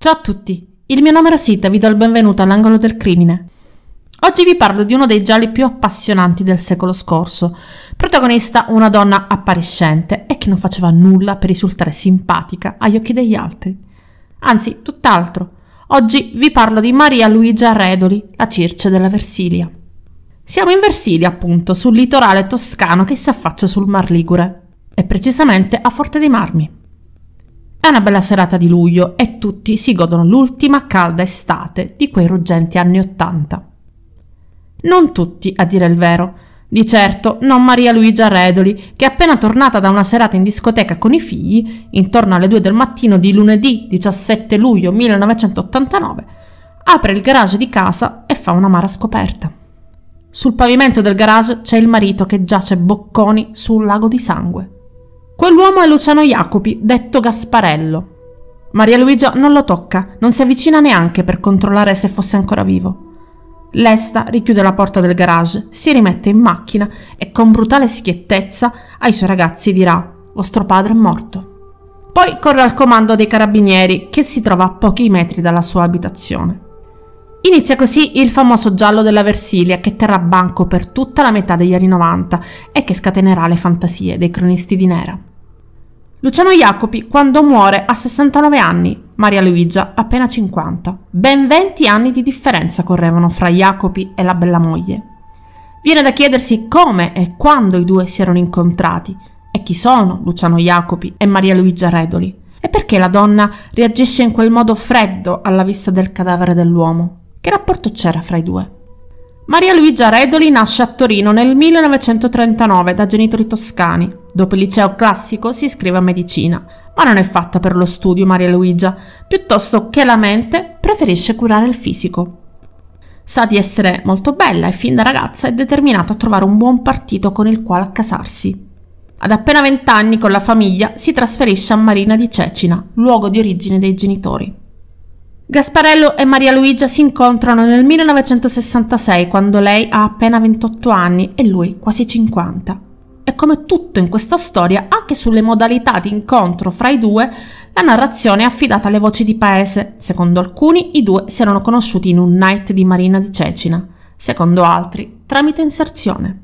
Ciao a tutti, il mio nome è Rosita, vi do il benvenuto all'angolo del crimine. Oggi vi parlo di uno dei gialli più appassionanti del secolo scorso, protagonista una donna appariscente e che non faceva nulla per risultare simpatica agli occhi degli altri. Anzi, tutt'altro. Oggi vi parlo di Maria Luigia Redoli, la Circe della Versilia. Siamo in Versilia, appunto, sul litorale toscano che si affaccia sul Mar Ligure, e precisamente a Forte dei Marmi. È una bella serata di luglio e tutti si godono l'ultima calda estate di quei ruggenti anni Ottanta. Non tutti, a dire il vero. Di certo non Maria Luigia Redoli, che appena tornata da una serata in discoteca con i figli, intorno alle 2 del mattino di lunedì 17 luglio 1989, apre il garage di casa e fa una mara scoperta. Sul pavimento del garage c'è il marito che giace bocconi su un lago di sangue. Quell'uomo è Luciano Jacopi, detto Gasparello. Maria Luigia non lo tocca, non si avvicina neanche per controllare se fosse ancora vivo. Lesta richiude la porta del garage, si rimette in macchina e con brutale schiettezza ai suoi ragazzi dirà vostro padre è morto. Poi corre al comando dei carabinieri che si trova a pochi metri dalla sua abitazione. Inizia così il famoso giallo della Versilia che terrà banco per tutta la metà degli anni 90 e che scatenerà le fantasie dei cronisti di Nera. Luciano Jacopi quando muore ha 69 anni, Maria Luigia appena 50. Ben 20 anni di differenza correvano fra Jacopi e la bella moglie. Viene da chiedersi come e quando i due si erano incontrati e chi sono Luciano Jacopi e Maria Luigia Redoli e perché la donna reagisce in quel modo freddo alla vista del cadavere dell'uomo. Che rapporto c'era fra i due? Maria Luigia Redoli nasce a Torino nel 1939 da genitori toscani. Dopo il liceo classico si iscrive a medicina, ma non è fatta per lo studio Maria Luigia, piuttosto che la mente preferisce curare il fisico. Sa di essere molto bella e fin da ragazza è determinata a trovare un buon partito con il quale accasarsi. Ad appena 20 anni con la famiglia si trasferisce a Marina di Cecina, luogo di origine dei genitori. Gasparello e Maria Luigia si incontrano nel 1966 quando lei ha appena 28 anni e lui quasi 50. E come tutto in questa storia, anche sulle modalità di incontro fra i due, la narrazione è affidata alle voci di paese. Secondo alcuni, i due si erano conosciuti in un night di Marina di Cecina, secondo altri, tramite inserzione.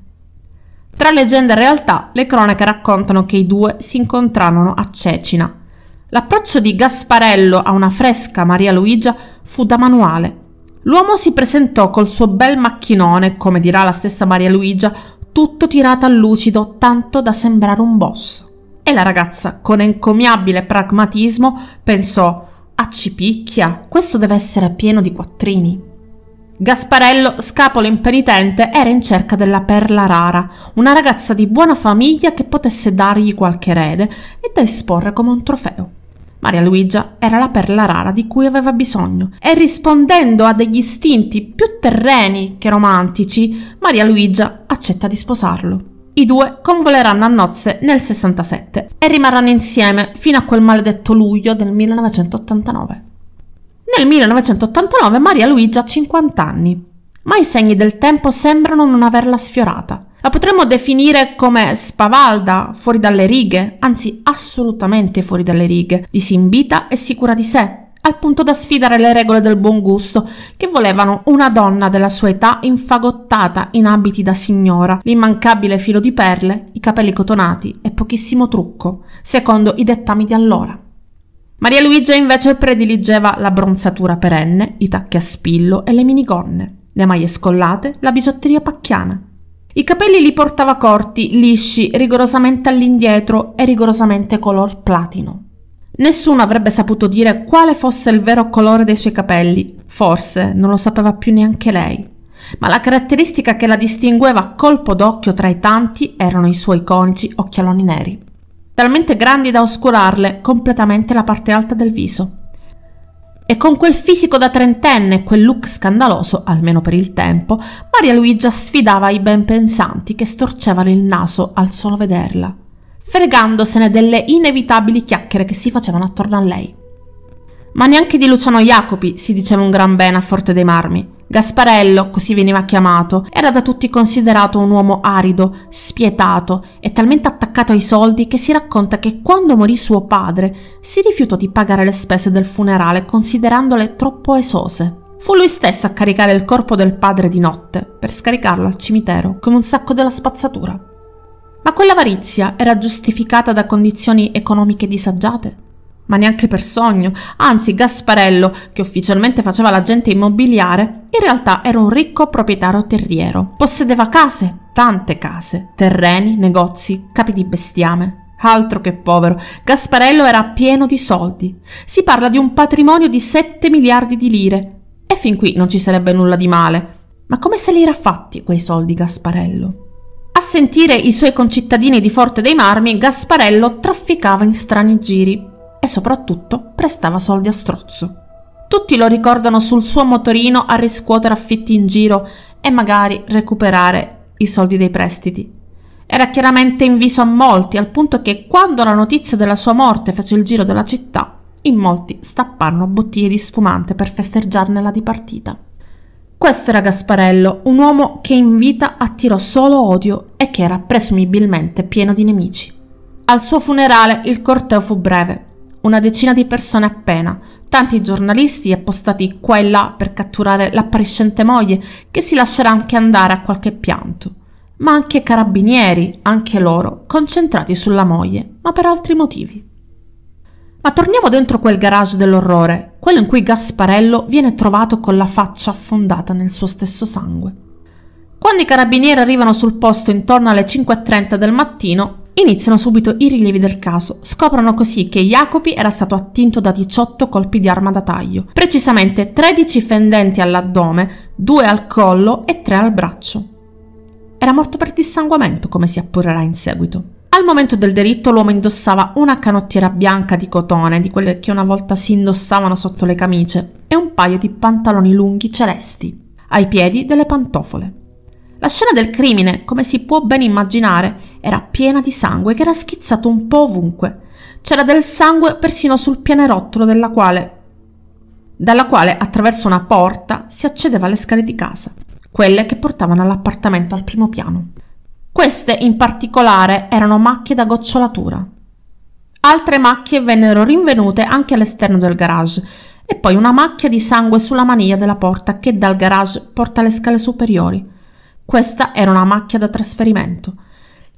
Tra leggenda e realtà, le cronache raccontano che i due si incontrarono a Cecina, L'approccio di Gasparello a una fresca Maria Luigia fu da manuale. L'uomo si presentò col suo bel macchinone, come dirà la stessa Maria Luigia, tutto tirato a lucido, tanto da sembrare un boss. E la ragazza, con encomiabile pragmatismo, pensò: A ah, cipicchia, questo deve essere pieno di quattrini. Gasparello, scapolo impenitente, era in cerca della perla rara, una ragazza di buona famiglia che potesse dargli qualche erede e da esporre come un trofeo. Maria Luigia era la perla rara di cui aveva bisogno e rispondendo a degli istinti più terreni che romantici, Maria Luigia accetta di sposarlo. I due convoleranno a nozze nel 67 e rimarranno insieme fino a quel maledetto luglio del 1989. Nel 1989 Maria Luigia ha 50 anni, ma i segni del tempo sembrano non averla sfiorata. La potremmo definire come spavalda, fuori dalle righe, anzi assolutamente fuori dalle righe, disimbita e sicura di sé, al punto da sfidare le regole del buon gusto, che volevano una donna della sua età infagottata in abiti da signora, l'immancabile filo di perle, i capelli cotonati e pochissimo trucco, secondo i dettami di allora. Maria Luigia invece prediligeva la bronzatura perenne, i tacchi a spillo e le minigonne, le maglie scollate, la bisotteria pacchiana. I capelli li portava corti, lisci, rigorosamente all'indietro e rigorosamente color platino. Nessuno avrebbe saputo dire quale fosse il vero colore dei suoi capelli, forse non lo sapeva più neanche lei, ma la caratteristica che la distingueva a colpo d'occhio tra i tanti erano i suoi conici occhialoni neri, talmente grandi da oscurarle completamente la parte alta del viso. E con quel fisico da trentenne e quel look scandaloso, almeno per il tempo, Maria Luigia sfidava i ben pensanti che storcevano il naso al solo vederla, fregandosene delle inevitabili chiacchiere che si facevano attorno a lei. Ma neanche di Luciano Jacopi si diceva un gran bene a Forte dei Marmi. Gasparello, così veniva chiamato, era da tutti considerato un uomo arido, spietato e talmente attaccato ai soldi che si racconta che quando morì suo padre si rifiutò di pagare le spese del funerale considerandole troppo esose. Fu lui stesso a caricare il corpo del padre di notte per scaricarlo al cimitero come un sacco della spazzatura. Ma quell'avarizia era giustificata da condizioni economiche disagiate? Ma neanche per sogno, anzi Gasparello, che ufficialmente faceva l'agente immobiliare, in realtà era un ricco proprietario terriero. Possedeva case, tante case, terreni, negozi, capi di bestiame. Altro che povero, Gasparello era pieno di soldi. Si parla di un patrimonio di 7 miliardi di lire. E fin qui non ci sarebbe nulla di male. Ma come se li era fatti quei soldi Gasparello? A sentire i suoi concittadini di Forte dei Marmi, Gasparello trafficava in strani giri, e soprattutto prestava soldi a strozzo. Tutti lo ricordano sul suo motorino a riscuotere affitti in giro e magari recuperare i soldi dei prestiti. Era chiaramente inviso a molti, al punto che quando la notizia della sua morte fece il giro della città, in molti stapparono bottiglie di spumante per festeggiarne la dipartita. Questo era Gasparello, un uomo che in vita attirò solo odio e che era presumibilmente pieno di nemici. Al suo funerale il corteo fu breve, una decina di persone appena, tanti giornalisti appostati qua e là per catturare l'appariscente moglie che si lascerà anche andare a qualche pianto, ma anche carabinieri, anche loro, concentrati sulla moglie, ma per altri motivi. Ma torniamo dentro quel garage dell'orrore, quello in cui Gasparello viene trovato con la faccia affondata nel suo stesso sangue. Quando i carabinieri arrivano sul posto intorno alle 5.30 del mattino, Iniziano subito i rilievi del caso. Scoprono così che Jacopi era stato attinto da 18 colpi di arma da taglio, precisamente 13 fendenti all'addome, 2 al collo e 3 al braccio. Era morto per dissanguamento, come si appurerà in seguito. Al momento del delitto l'uomo indossava una canottiera bianca di cotone, di quelle che una volta si indossavano sotto le camicie, e un paio di pantaloni lunghi celesti, ai piedi delle pantofole. La scena del crimine, come si può ben immaginare, era piena di sangue che era schizzato un po' ovunque. C'era del sangue persino sul pianerottolo della quale, dalla quale attraverso una porta si accedeva alle scale di casa, quelle che portavano all'appartamento al primo piano. Queste in particolare erano macchie da gocciolatura. Altre macchie vennero rinvenute anche all'esterno del garage e poi una macchia di sangue sulla maniglia della porta che dal garage porta alle scale superiori. Questa era una macchia da trasferimento,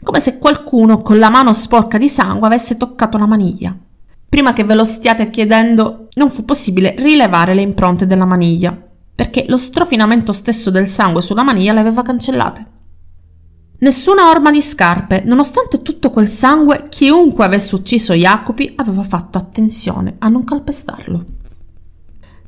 come se qualcuno con la mano sporca di sangue avesse toccato la maniglia. Prima che ve lo stiate chiedendo, non fu possibile rilevare le impronte della maniglia, perché lo strofinamento stesso del sangue sulla maniglia le aveva cancellate. Nessuna orma di scarpe, nonostante tutto quel sangue, chiunque avesse ucciso Jacopi aveva fatto attenzione a non calpestarlo.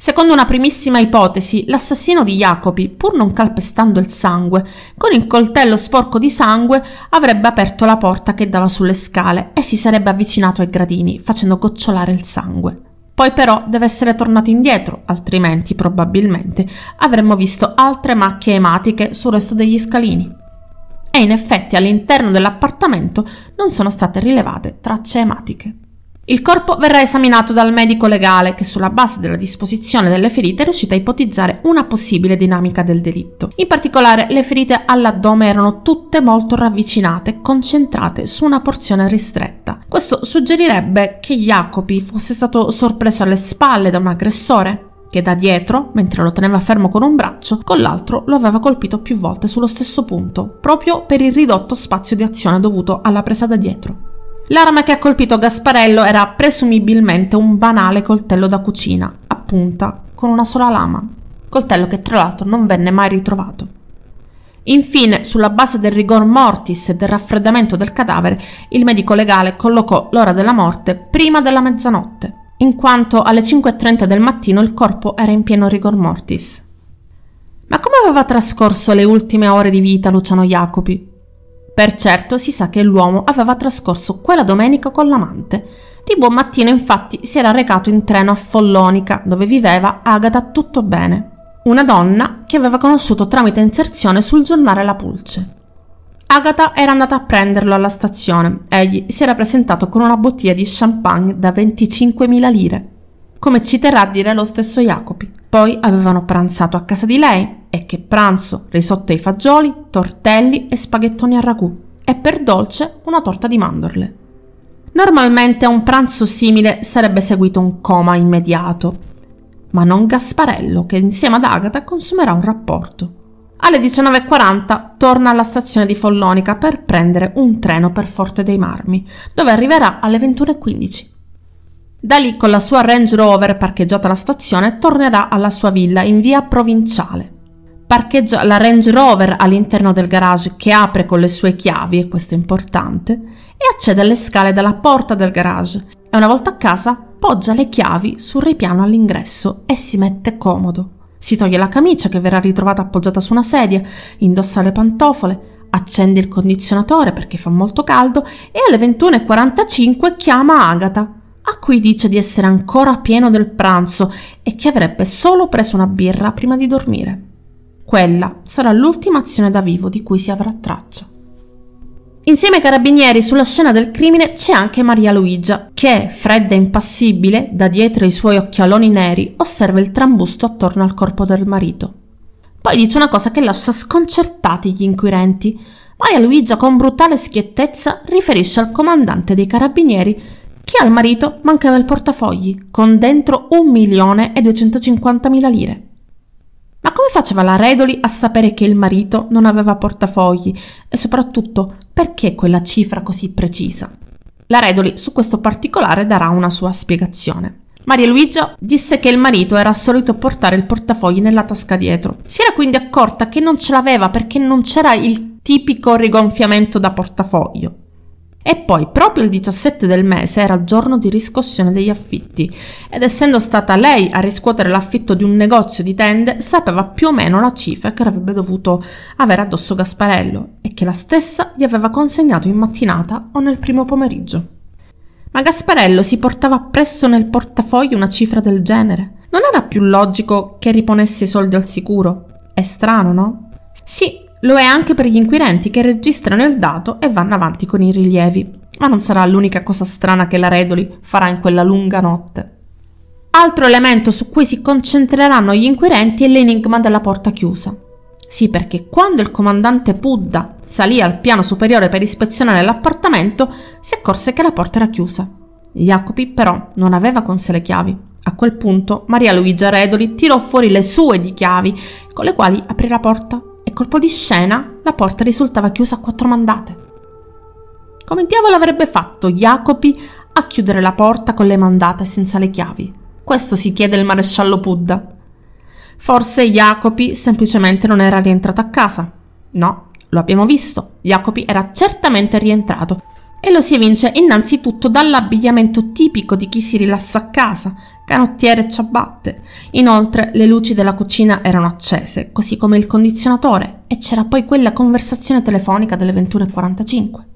Secondo una primissima ipotesi, l'assassino di Jacopi, pur non calpestando il sangue, con il coltello sporco di sangue avrebbe aperto la porta che dava sulle scale e si sarebbe avvicinato ai gradini, facendo gocciolare il sangue. Poi però deve essere tornato indietro, altrimenti probabilmente avremmo visto altre macchie ematiche sul resto degli scalini. E in effetti all'interno dell'appartamento non sono state rilevate tracce ematiche. Il corpo verrà esaminato dal medico legale che sulla base della disposizione delle ferite è riuscito a ipotizzare una possibile dinamica del delitto. In particolare le ferite all'addome erano tutte molto ravvicinate, concentrate su una porzione ristretta. Questo suggerirebbe che Jacopi fosse stato sorpreso alle spalle da un aggressore che da dietro, mentre lo teneva fermo con un braccio, con l'altro lo aveva colpito più volte sullo stesso punto, proprio per il ridotto spazio di azione dovuto alla presa da dietro. L'arma che ha colpito Gasparello era presumibilmente un banale coltello da cucina, a punta, con una sola lama, coltello che tra l'altro non venne mai ritrovato. Infine, sulla base del rigor mortis e del raffreddamento del cadavere, il medico legale collocò l'ora della morte prima della mezzanotte, in quanto alle 5.30 del mattino il corpo era in pieno rigor mortis. Ma come aveva trascorso le ultime ore di vita Luciano Jacopi? Per certo si sa che l'uomo aveva trascorso quella domenica con l'amante. Di buon mattino infatti si era recato in treno a Follonica, dove viveva Agata tutto bene, una donna che aveva conosciuto tramite inserzione sul giornale La Pulce. Agata era andata a prenderlo alla stazione. Egli si era presentato con una bottiglia di champagne da 25.000 lire, come ci terrà a dire lo stesso Jacopi. Poi avevano pranzato a casa di lei e che pranzo risotto ai fagioli, tortelli e spaghettoni a ragù e per dolce una torta di mandorle. Normalmente a un pranzo simile sarebbe seguito un coma immediato, ma non Gasparello che insieme ad Agata consumerà un rapporto. Alle 19.40 torna alla stazione di Follonica per prendere un treno per Forte dei Marmi, dove arriverà alle 21.15 da lì con la sua Range Rover parcheggiata alla stazione tornerà alla sua villa in via provinciale. Parcheggia la Range Rover all'interno del garage che apre con le sue chiavi, e questo è importante, e accede alle scale dalla porta del garage e una volta a casa poggia le chiavi sul ripiano all'ingresso e si mette comodo. Si toglie la camicia che verrà ritrovata appoggiata su una sedia, indossa le pantofole, accende il condizionatore perché fa molto caldo e alle 21.45 chiama Agatha a cui dice di essere ancora pieno del pranzo e che avrebbe solo preso una birra prima di dormire. Quella sarà l'ultima azione da vivo di cui si avrà traccia. Insieme ai carabinieri sulla scena del crimine c'è anche Maria Luigia, che, fredda e impassibile, da dietro i suoi occhialoni neri, osserva il trambusto attorno al corpo del marito. Poi dice una cosa che lascia sconcertati gli inquirenti. Maria Luigia, con brutale schiettezza, riferisce al comandante dei carabinieri che al marito mancava il portafogli con dentro 1 milione e 250 lire. Ma come faceva la Redoli a sapere che il marito non aveva portafogli e soprattutto perché quella cifra così precisa? La Redoli su questo particolare darà una sua spiegazione. Maria Luigia disse che il marito era solito portare il portafogli nella tasca dietro. Si era quindi accorta che non ce l'aveva perché non c'era il tipico rigonfiamento da portafoglio. E poi proprio il 17 del mese era giorno di riscossione degli affitti ed essendo stata lei a riscuotere l'affitto di un negozio di tende sapeva più o meno la cifra che avrebbe dovuto avere addosso Gasparello e che la stessa gli aveva consegnato in mattinata o nel primo pomeriggio. Ma Gasparello si portava appresso nel portafoglio una cifra del genere. Non era più logico che riponesse i soldi al sicuro? È strano, no? Sì, lo è anche per gli inquirenti che registrano il dato e vanno avanti con i rilievi. Ma non sarà l'unica cosa strana che la Redoli farà in quella lunga notte. Altro elemento su cui si concentreranno gli inquirenti è l'enigma della porta chiusa. Sì, perché quando il comandante Pudda salì al piano superiore per ispezionare l'appartamento, si accorse che la porta era chiusa. Jacopi però non aveva con sé le chiavi. A quel punto Maria Luigia Redoli tirò fuori le sue di chiavi, con le quali aprì la porta colpo di scena, la porta risultava chiusa a quattro mandate. Come diavolo avrebbe fatto Jacopi a chiudere la porta con le mandate senza le chiavi? Questo si chiede il maresciallo Pudda. Forse Jacopi semplicemente non era rientrato a casa. No, lo abbiamo visto. Jacopi era certamente rientrato e lo si evince innanzitutto dall'abbigliamento tipico di chi si rilassa a casa canottiere e ciabatte. Inoltre le luci della cucina erano accese, così come il condizionatore, e c'era poi quella conversazione telefonica delle 21.45.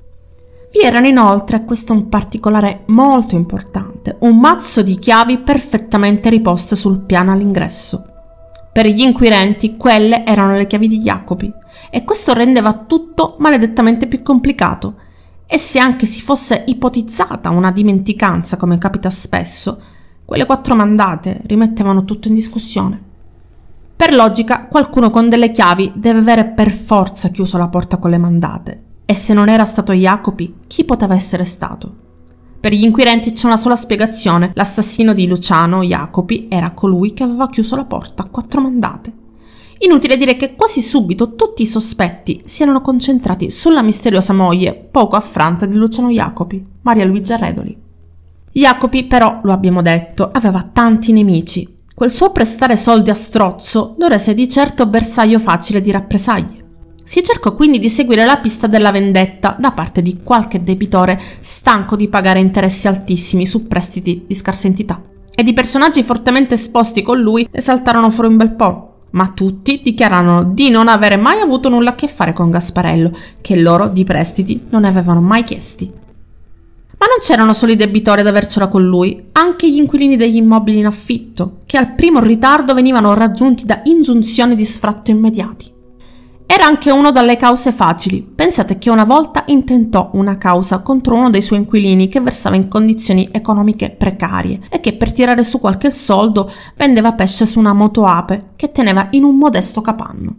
Vi erano inoltre, questo è un particolare molto importante, un mazzo di chiavi perfettamente riposte sul piano all'ingresso. Per gli inquirenti quelle erano le chiavi di Jacopi e questo rendeva tutto maledettamente più complicato. E se anche si fosse ipotizzata una dimenticanza, come capita spesso, quelle quattro mandate rimettevano tutto in discussione. Per logica, qualcuno con delle chiavi deve avere per forza chiuso la porta con le mandate. E se non era stato Jacopi, chi poteva essere stato? Per gli inquirenti c'è una sola spiegazione. L'assassino di Luciano, Jacopi, era colui che aveva chiuso la porta a quattro mandate. Inutile dire che quasi subito tutti i sospetti si erano concentrati sulla misteriosa moglie poco affranta di Luciano Jacopi, Maria Luigia Redoli. Jacopi, però, lo abbiamo detto, aveva tanti nemici. Quel suo prestare soldi a strozzo lo rese di certo bersaglio facile di rappresaglie. Si cercò quindi di seguire la pista della vendetta da parte di qualche debitore stanco di pagare interessi altissimi su prestiti di scarsa entità. E di personaggi fortemente esposti con lui ne saltarono fuori un bel po', ma tutti dichiararono di non avere mai avuto nulla a che fare con Gasparello, che loro di prestiti non ne avevano mai chiesti. Ma non c'erano solo i debitori ad avercela con lui, anche gli inquilini degli immobili in affitto, che al primo ritardo venivano raggiunti da ingiunzioni di sfratto immediati. Era anche uno dalle cause facili. Pensate che una volta intentò una causa contro uno dei suoi inquilini che versava in condizioni economiche precarie e che per tirare su qualche soldo vendeva pesce su una motoape che teneva in un modesto capanno.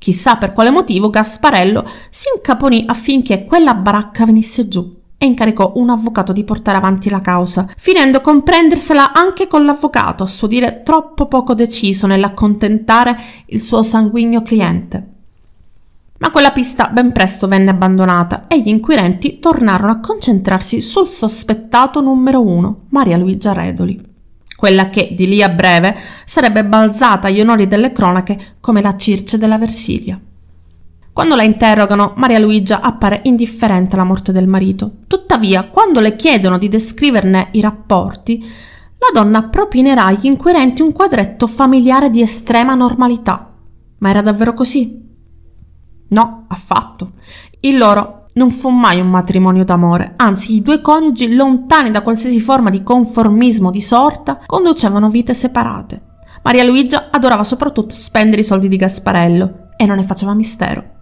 Chissà per quale motivo Gasparello si incaponì affinché quella baracca venisse giù e incaricò un avvocato di portare avanti la causa, finendo con prendersela anche con l'avvocato, a suo dire troppo poco deciso nell'accontentare il suo sanguigno cliente. Ma quella pista ben presto venne abbandonata e gli inquirenti tornarono a concentrarsi sul sospettato numero uno, Maria Luigia Redoli. Quella che, di lì a breve, sarebbe balzata agli onori delle cronache come la Circe della Versilia. Quando la interrogano, Maria Luigia appare indifferente alla morte del marito. Tuttavia, quando le chiedono di descriverne i rapporti, la donna propinerà agli inquirenti un quadretto familiare di estrema normalità. Ma era davvero così? No, affatto. Il loro non fu mai un matrimonio d'amore, anzi i due coniugi, lontani da qualsiasi forma di conformismo di sorta, conducevano vite separate. Maria Luigia adorava soprattutto spendere i soldi di Gasparello e non ne faceva mistero.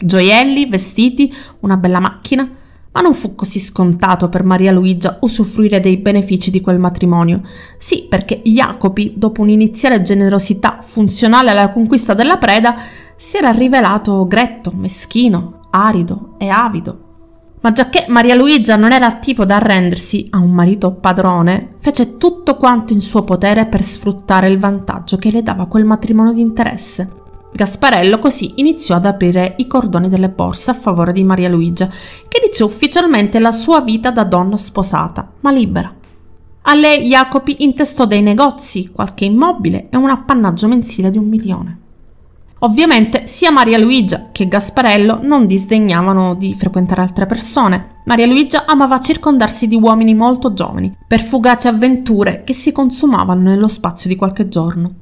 Gioielli, vestiti, una bella macchina, ma non fu così scontato per Maria Luigia usufruire dei benefici di quel matrimonio. Sì, perché Jacopi, dopo un'iniziale generosità funzionale alla conquista della preda, si era rivelato gretto, meschino, arido e avido. Ma giacché Maria Luigia non era tipo da arrendersi a un marito padrone, fece tutto quanto in suo potere per sfruttare il vantaggio che le dava quel matrimonio di interesse. Gasparello così iniziò ad aprire i cordoni delle borse a favore di Maria Luigia, che iniziò ufficialmente la sua vita da donna sposata, ma libera. A lei Jacopi intestò dei negozi, qualche immobile e un appannaggio mensile di un milione. Ovviamente sia Maria Luigia che Gasparello non disdegnavano di frequentare altre persone. Maria Luigia amava circondarsi di uomini molto giovani, per fugaci avventure che si consumavano nello spazio di qualche giorno.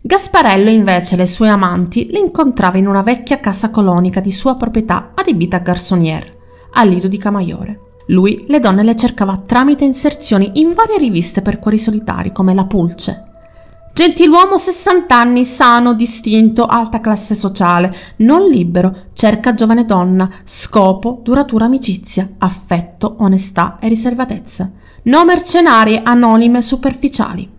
Gasparello invece le sue amanti le incontrava in una vecchia casa colonica di sua proprietà adibita a garçonnier, a Lido di Camaiore. Lui le donne le cercava tramite inserzioni in varie riviste per cuori solitari come La Pulce. Gentiluomo 60 anni, sano, distinto, alta classe sociale, non libero, cerca giovane donna, scopo, duratura amicizia, affetto, onestà e riservatezza. No mercenarie, anonime, superficiali.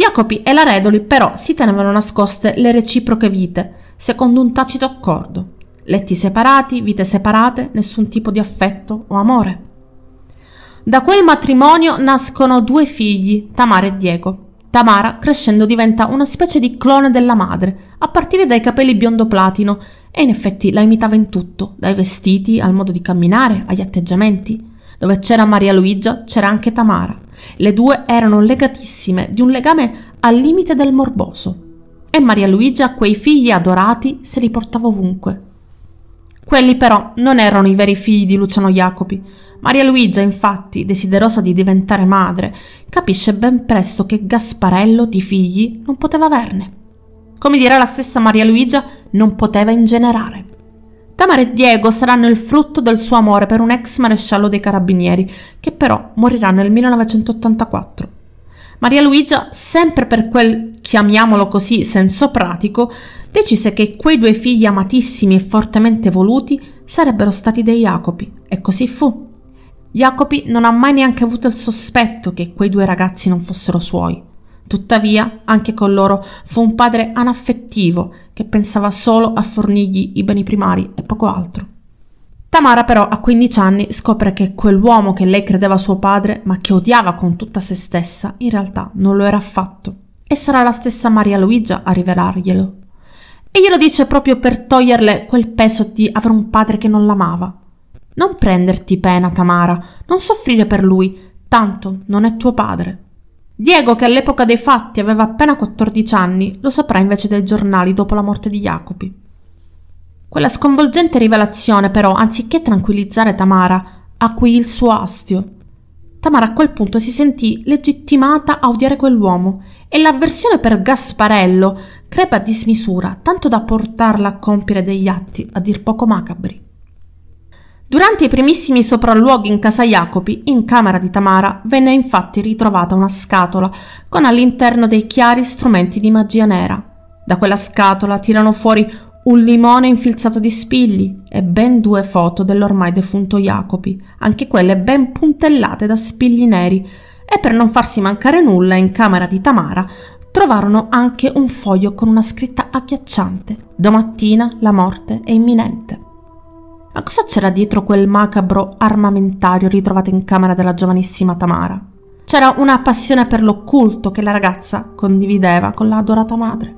Jacopi e la Redoli però si tenevano nascoste le reciproche vite, secondo un tacito accordo. Letti separati, vite separate, nessun tipo di affetto o amore. Da quel matrimonio nascono due figli, Tamara e Diego. Tamara, crescendo, diventa una specie di clone della madre, a partire dai capelli biondo platino, e in effetti la imitava in tutto, dai vestiti al modo di camminare, agli atteggiamenti. Dove c'era Maria Luigia c'era anche Tamara. Le due erano legatissime di un legame al limite del morboso e Maria Luigia quei figli adorati se li portava ovunque. Quelli però non erano i veri figli di Luciano Jacopi. Maria Luigia, infatti, desiderosa di diventare madre, capisce ben presto che Gasparello di figli non poteva averne. Come dirà la stessa Maria Luigia, non poteva ingenerare. Tamara e Diego saranno il frutto del suo amore per un ex maresciallo dei carabinieri, che però morirà nel 1984. Maria Luigia, sempre per quel, chiamiamolo così, senso pratico, decise che quei due figli amatissimi e fortemente voluti sarebbero stati dei Jacopi, e così fu. Jacopi non ha mai neanche avuto il sospetto che quei due ragazzi non fossero suoi. Tuttavia, anche con loro fu un padre anaffettivo che pensava solo a fornirgli i beni primari e poco altro. Tamara però a 15 anni scopre che quell'uomo che lei credeva suo padre, ma che odiava con tutta se stessa, in realtà non lo era affatto. E sarà la stessa Maria Luigia a rivelarglielo. E glielo dice proprio per toglierle quel peso di avere un padre che non l'amava. Non prenderti pena, Tamara, non soffrire per lui, tanto non è tuo padre. Diego, che all'epoca dei fatti aveva appena 14 anni, lo saprà invece dai giornali dopo la morte di Jacopi. Quella sconvolgente rivelazione, però, anziché tranquillizzare Tamara, acuì il suo astio. Tamara a quel punto si sentì legittimata a odiare quell'uomo e l'avversione per Gasparello crepa a dismisura, tanto da portarla a compiere degli atti a dir poco macabri. Durante i primissimi sopralluoghi in casa Jacopi, in camera di Tamara, venne infatti ritrovata una scatola con all'interno dei chiari strumenti di magia nera. Da quella scatola tirano fuori un limone infilzato di spilli e ben due foto dell'ormai defunto Jacopi, anche quelle ben puntellate da spilli neri. E per non farsi mancare nulla, in camera di Tamara trovarono anche un foglio con una scritta agghiacciante. Domattina la morte è imminente. Ma cosa c'era dietro quel macabro armamentario ritrovato in camera della giovanissima Tamara? C'era una passione per l'occulto che la ragazza condivideva con la adorata madre.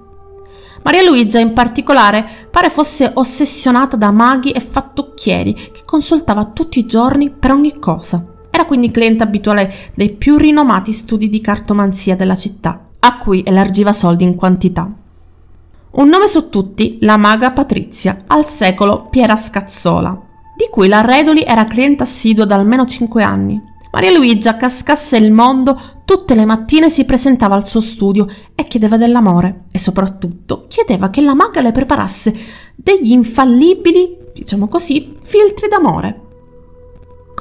Maria Luigia in particolare pare fosse ossessionata da maghi e fattucchieri che consultava tutti i giorni per ogni cosa. Era quindi cliente abituale dei più rinomati studi di cartomanzia della città, a cui elargiva soldi in quantità. Un nome su tutti, la maga Patrizia, al secolo Piera Scazzola, di cui la Redoli era cliente assidua da almeno 5 anni. Maria Luigia cascasse il mondo, tutte le mattine si presentava al suo studio e chiedeva dell'amore e soprattutto chiedeva che la maga le preparasse degli infallibili, diciamo così, filtri d'amore.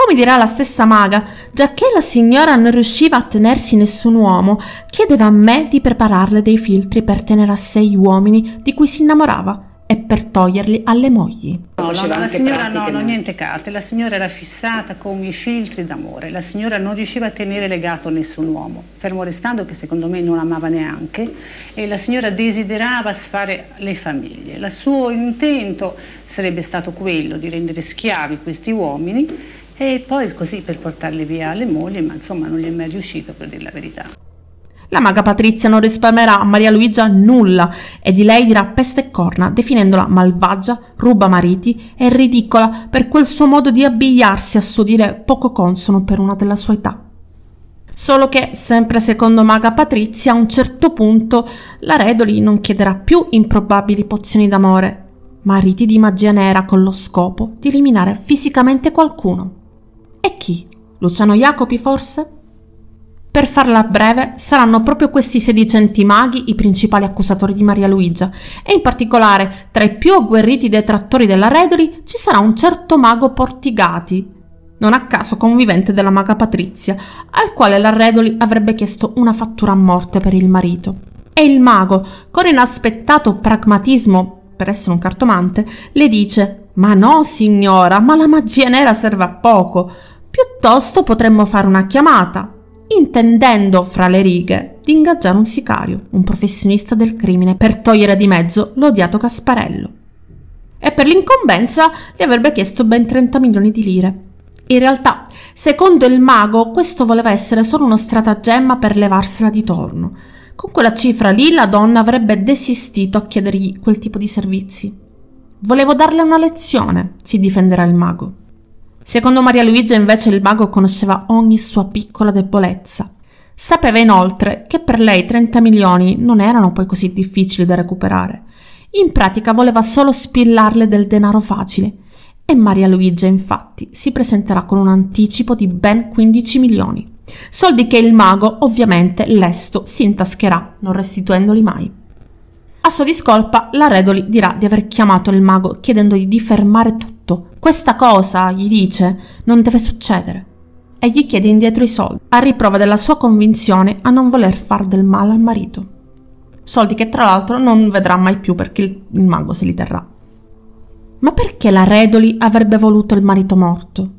Come dirà la stessa maga, giacché la signora non riusciva a tenersi nessun uomo, chiedeva a me di prepararle dei filtri per tenere a sé gli uomini di cui si innamorava e per toglierli alle mogli. No, la, la signora no, no, niente carte, la signora era fissata con i filtri d'amore, la signora non riusciva a tenere legato nessun uomo, fermo restando che secondo me non amava neanche, e la signora desiderava sfare le famiglie. Il suo intento sarebbe stato quello di rendere schiavi questi uomini e poi così per portarli via alle mogli, ma insomma non gli è mai riuscito per dire la verità. La maga Patrizia non risparmierà a Maria Luigia nulla e di lei dirà peste e corna, definendola malvagia, ruba mariti e ridicola per quel suo modo di abbigliarsi a suo dire poco consono per una della sua età. Solo che, sempre secondo Maga Patrizia, a un certo punto la Redoli non chiederà più improbabili pozioni d'amore, ma riti di magia nera con lo scopo di eliminare fisicamente qualcuno. E chi? Luciano Jacopi forse? Per farla breve, saranno proprio questi sedicenti maghi i principali accusatori di Maria Luigia e in particolare tra i più agguerriti detrattori della Redoli ci sarà un certo mago Portigati, non a caso convivente della maga Patrizia, al quale la Redoli avrebbe chiesto una fattura a morte per il marito. E il mago, con inaspettato pragmatismo, per essere un cartomante, le dice «Ma no, signora, ma la magia nera serve a poco!» Piuttosto potremmo fare una chiamata, intendendo fra le righe di ingaggiare un sicario, un professionista del crimine, per togliere di mezzo l'odiato Casparello. E per l'incombenza gli avrebbe chiesto ben 30 milioni di lire. In realtà, secondo il mago, questo voleva essere solo uno stratagemma per levarsela di torno. Con quella cifra lì la donna avrebbe desistito a chiedergli quel tipo di servizi. Volevo darle una lezione, si difenderà il mago. Secondo Maria Luigia invece il mago conosceva ogni sua piccola debolezza. Sapeva inoltre che per lei 30 milioni non erano poi così difficili da recuperare. In pratica voleva solo spillarle del denaro facile. E Maria Luigia infatti si presenterà con un anticipo di ben 15 milioni. Soldi che il mago ovviamente lesto si intascherà, non restituendoli mai. A sua discolpa, la Redoli dirà di aver chiamato il mago chiedendogli di fermare tutto. Questa cosa, gli dice, non deve succedere. E gli chiede indietro i soldi, a riprova della sua convinzione a non voler far del male al marito. Soldi che tra l'altro non vedrà mai più perché il, il mago se li terrà. Ma perché la Redoli avrebbe voluto il marito morto?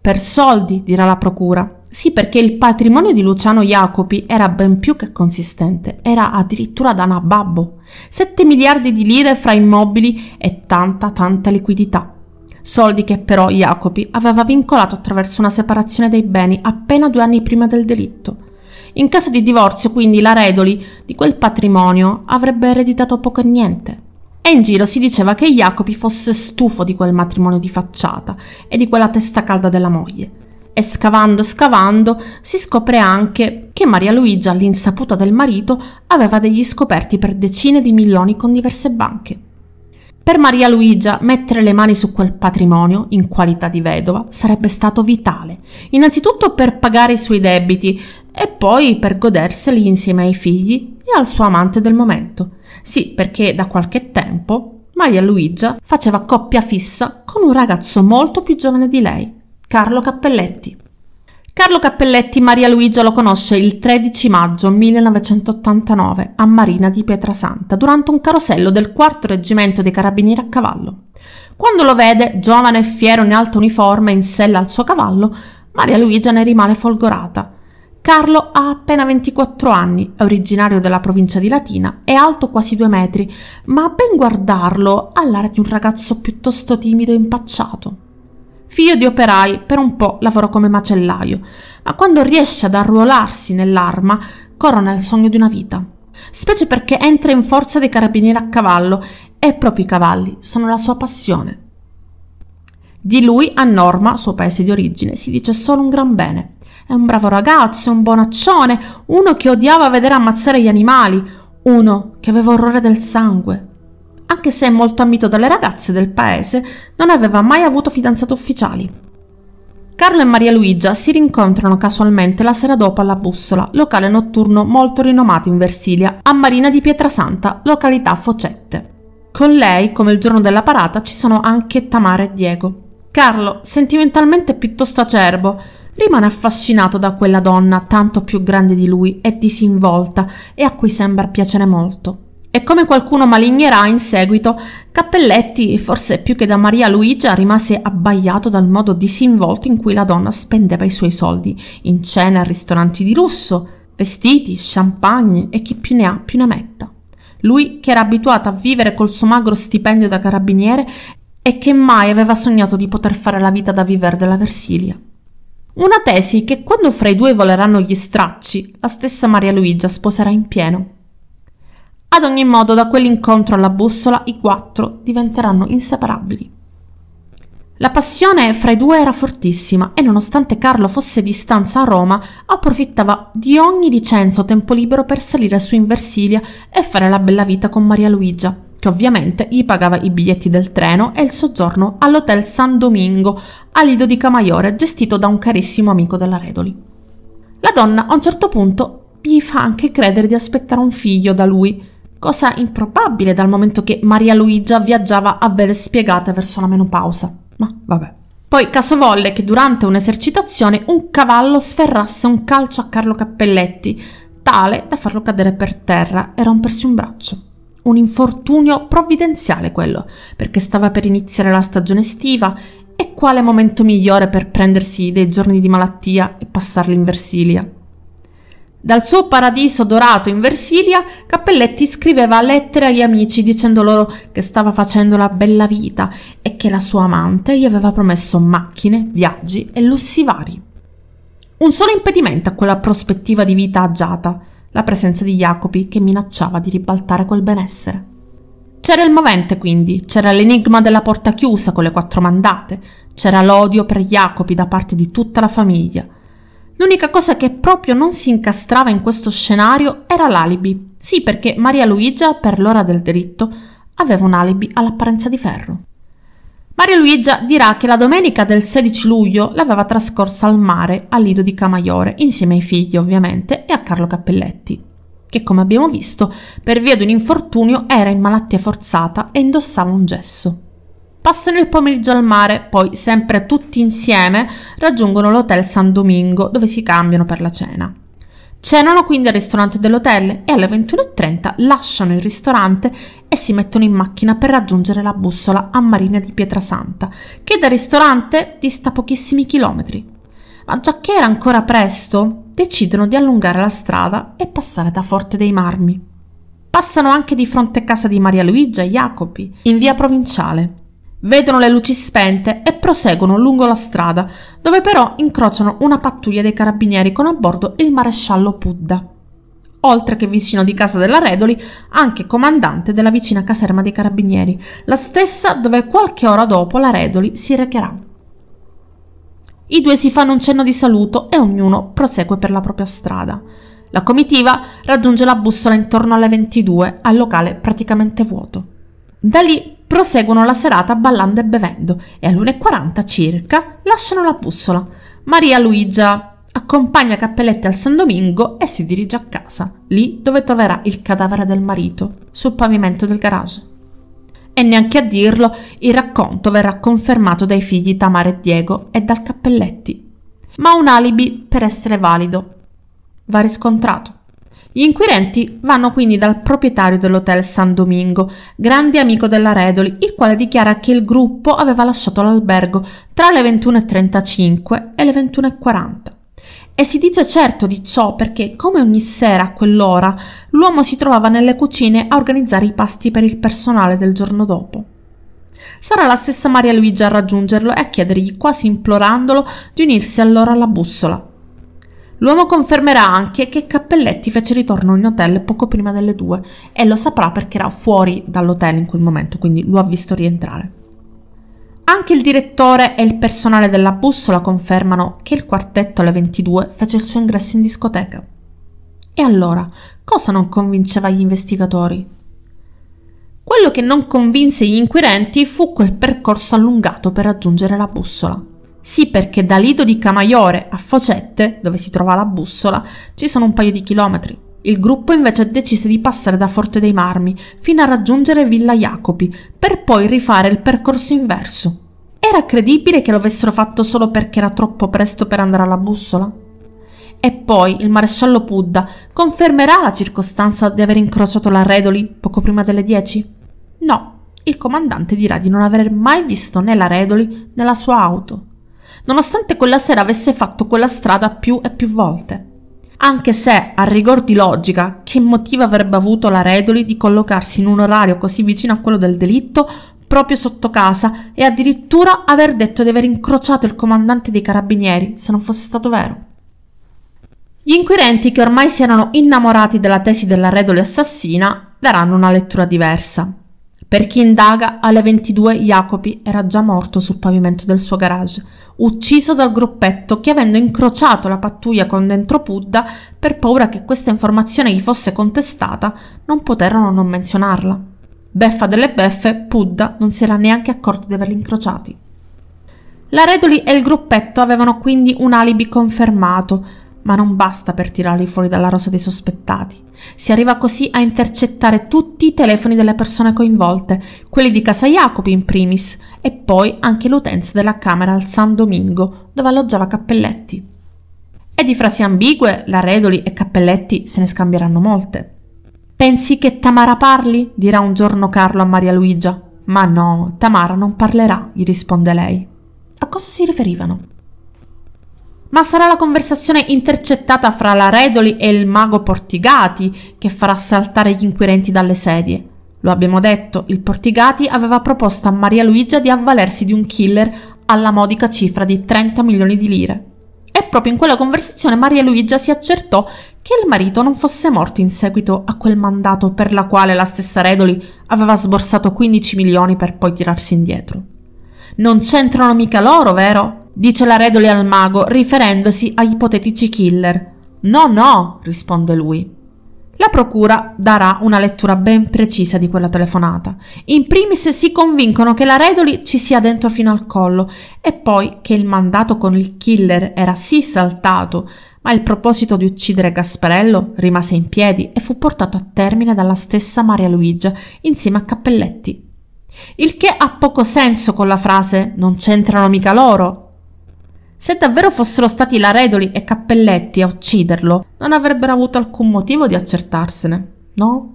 Per soldi, dirà la procura, sì, perché il patrimonio di Luciano Jacopi era ben più che consistente, era addirittura da nababbo. 7 miliardi di lire fra immobili e tanta tanta liquidità. Soldi che però Jacopi aveva vincolato attraverso una separazione dei beni appena due anni prima del delitto. In caso di divorzio, quindi, la Redoli di quel patrimonio avrebbe ereditato poco e niente. E in giro si diceva che Jacopi fosse stufo di quel matrimonio di facciata e di quella testa calda della moglie e scavando, scavando, si scopre anche che Maria Luigia, all'insaputa del marito, aveva degli scoperti per decine di milioni con diverse banche. Per Maria Luigia mettere le mani su quel patrimonio, in qualità di vedova, sarebbe stato vitale, innanzitutto per pagare i suoi debiti e poi per goderseli insieme ai figli e al suo amante del momento. Sì, perché da qualche tempo Maria Luigia faceva coppia fissa con un ragazzo molto più giovane di lei, Carlo Cappelletti. Carlo Cappelletti Maria Luigia lo conosce il 13 maggio 1989 a Marina di Pietrasanta durante un carosello del 4 reggimento dei carabinieri a cavallo. Quando lo vede, giovane e fiero in alto uniforme, in sella al suo cavallo, Maria Luigia ne rimane folgorata. Carlo ha appena 24 anni, è originario della provincia di Latina, è alto quasi due metri, ma a ben guardarlo ha l'aria di un ragazzo piuttosto timido e impacciato. Figlio di operai, per un po' lavorò come macellaio, ma quando riesce ad arruolarsi nell'arma, corona il sogno di una vita. Specie perché entra in forza dei carabinieri a cavallo e proprio i cavalli sono la sua passione. Di lui a Norma, suo paese di origine, si dice solo un gran bene. È un bravo ragazzo, un bonaccione, uno che odiava vedere ammazzare gli animali, uno che aveva orrore del sangue, anche se molto ambito dalle ragazze del paese, non aveva mai avuto fidanzate ufficiali. Carlo e Maria Luigia si rincontrano casualmente la sera dopo alla Bussola, locale notturno molto rinomato in Versilia, a Marina di Pietrasanta, località Focette. Con lei, come il giorno della parata, ci sono anche Tamara e Diego. Carlo, sentimentalmente piuttosto acerbo, rimane affascinato da quella donna tanto più grande di lui e disinvolta e a cui sembra piacere molto e come qualcuno malignerà in seguito, Cappelletti, forse più che da Maria Luigia, rimase abbaiato dal modo disinvolto in cui la donna spendeva i suoi soldi in cena a ristoranti di lusso, vestiti, champagne e chi più ne ha più ne metta. Lui che era abituato a vivere col suo magro stipendio da carabiniere e che mai aveva sognato di poter fare la vita da viver della Versilia. Una tesi che quando fra i due voleranno gli stracci, la stessa Maria Luigia sposerà in pieno. Ad ogni modo, da quell'incontro alla bussola i quattro diventeranno inseparabili. La passione fra i due era fortissima e nonostante Carlo fosse di stanza a Roma, approfittava di ogni licenza o tempo libero per salire su in Versilia e fare la bella vita con Maria Luigia, che ovviamente gli pagava i biglietti del treno e il soggiorno all'Hotel San Domingo a Lido di Camaiore, gestito da un carissimo amico della Redoli. La donna a un certo punto gli fa anche credere di aspettare un figlio da lui, cosa improbabile dal momento che Maria Luigia viaggiava a vele spiegate verso la menopausa. Ma vabbè. Poi caso volle che durante un'esercitazione un cavallo sferrasse un calcio a Carlo Cappelletti, tale da farlo cadere per terra e rompersi un braccio. Un infortunio provvidenziale quello, perché stava per iniziare la stagione estiva e quale momento migliore per prendersi dei giorni di malattia e passarli in Versilia. Dal suo paradiso dorato in Versilia, Cappelletti scriveva lettere agli amici dicendo loro che stava facendo la bella vita e che la sua amante gli aveva promesso macchine, viaggi e lussi vari. Un solo impedimento a quella prospettiva di vita agiata, la presenza di Jacopi che minacciava di ribaltare quel benessere. C'era il movente quindi, c'era l'enigma della porta chiusa con le quattro mandate, c'era l'odio per Jacopi da parte di tutta la famiglia – L'unica cosa che proprio non si incastrava in questo scenario era l'alibi. Sì, perché Maria Luigia, per l'ora del delitto, aveva un alibi all'apparenza di ferro. Maria Luigia dirà che la domenica del 16 luglio l'aveva trascorsa al mare, al Lido di Camaiore, insieme ai figli ovviamente e a Carlo Cappelletti, che come abbiamo visto, per via di un infortunio era in malattia forzata e indossava un gesso. Passano il pomeriggio al mare, poi sempre tutti insieme raggiungono l'hotel San Domingo dove si cambiano per la cena. Cenano quindi al ristorante dell'hotel e alle 21.30 lasciano il ristorante e si mettono in macchina per raggiungere la bussola a Marina di Pietrasanta, che dal ristorante dista pochissimi chilometri. Ma già che era ancora presto, decidono di allungare la strada e passare da Forte dei Marmi. Passano anche di fronte a casa di Maria Luigia e Jacopi, in via provinciale. Vedono le luci spente e proseguono lungo la strada, dove però incrociano una pattuglia dei carabinieri con a bordo il maresciallo Pudda, oltre che vicino di casa della Redoli, anche comandante della vicina caserma dei carabinieri, la stessa dove qualche ora dopo la Redoli si recherà. I due si fanno un cenno di saluto e ognuno prosegue per la propria strada. La comitiva raggiunge la bussola intorno alle 22 al locale praticamente vuoto. Da lì proseguono la serata ballando e bevendo e alle 1.40 circa lasciano la bussola. Maria Luigia accompagna Cappelletti al San Domingo e si dirige a casa, lì dove troverà il cadavere del marito, sul pavimento del garage. E neanche a dirlo, il racconto verrà confermato dai figli Tamara e Diego e dal Cappelletti. Ma un alibi per essere valido va riscontrato. Gli inquirenti vanno quindi dal proprietario dell'hotel San Domingo, grande amico della Redoli, il quale dichiara che il gruppo aveva lasciato l'albergo tra le 21.35 e le 21.40. E si dice certo di ciò perché, come ogni sera a quell'ora, l'uomo si trovava nelle cucine a organizzare i pasti per il personale del giorno dopo. Sarà la stessa Maria Luigia a raggiungerlo e a chiedergli, quasi implorandolo, di unirsi allora alla bussola, L'uomo confermerà anche che Cappelletti fece ritorno in hotel poco prima delle due e lo saprà perché era fuori dall'hotel in quel momento, quindi lo ha visto rientrare. Anche il direttore e il personale della bussola confermano che il quartetto alle 22 fece il suo ingresso in discoteca. E allora, cosa non convinceva gli investigatori? Quello che non convinse gli inquirenti fu quel percorso allungato per raggiungere la bussola. Sì, perché da Lido di Camaiore a Focette, dove si trova la bussola, ci sono un paio di chilometri. Il gruppo invece decise di passare da Forte dei Marmi fino a raggiungere Villa Jacopi, per poi rifare il percorso inverso. Era credibile che lo avessero fatto solo perché era troppo presto per andare alla bussola? E poi il maresciallo Pudda confermerà la circostanza di aver incrociato la Redoli poco prima delle 10? No, il comandante dirà di non aver mai visto né la Redoli né la sua auto nonostante quella sera avesse fatto quella strada più e più volte. Anche se, a rigor di logica, che motivo avrebbe avuto la Redoli di collocarsi in un orario così vicino a quello del delitto, proprio sotto casa, e addirittura aver detto di aver incrociato il comandante dei carabinieri, se non fosse stato vero. Gli inquirenti, che ormai si erano innamorati della tesi della Redoli assassina, daranno una lettura diversa. Per chi indaga, alle 22 Jacopi era già morto sul pavimento del suo garage, ucciso dal gruppetto che avendo incrociato la pattuglia con dentro Pudda, per paura che questa informazione gli fosse contestata, non poterono non menzionarla. Beffa delle beffe, Pudda non si era neanche accorto di averli incrociati. La Redoli e il gruppetto avevano quindi un alibi confermato, ma non basta per tirarli fuori dalla rosa dei sospettati. Si arriva così a intercettare tutti i telefoni delle persone coinvolte, quelli di Casa Jacopo in primis, e poi anche l'utenza della camera al San Domingo, dove alloggiava Cappelletti. E di frasi ambigue, la Redoli e Cappelletti se ne scambieranno molte. Pensi che Tamara parli? dirà un giorno Carlo a Maria Luigia. Ma no, Tamara non parlerà, gli risponde lei. A cosa si riferivano? Ma sarà la conversazione intercettata fra la Redoli e il mago Portigati che farà saltare gli inquirenti dalle sedie. Lo abbiamo detto, il Portigati aveva proposto a Maria Luigia di avvalersi di un killer alla modica cifra di 30 milioni di lire. E proprio in quella conversazione Maria Luigia si accertò che il marito non fosse morto in seguito a quel mandato per la quale la stessa Redoli aveva sborsato 15 milioni per poi tirarsi indietro. Non c'entrano mica loro, vero? dice la Redoli al mago, riferendosi agli ipotetici killer. No, no, risponde lui. La procura darà una lettura ben precisa di quella telefonata. In primis si convincono che la Redoli ci sia dentro fino al collo e poi che il mandato con il killer era sì saltato, ma il proposito di uccidere Gasparello rimase in piedi e fu portato a termine dalla stessa Maria Luigia insieme a Cappelletti il che ha poco senso con la frase non c'entrano mica loro. Se davvero fossero stati Laredoli e Cappelletti a ucciderlo, non avrebbero avuto alcun motivo di accertarsene, no?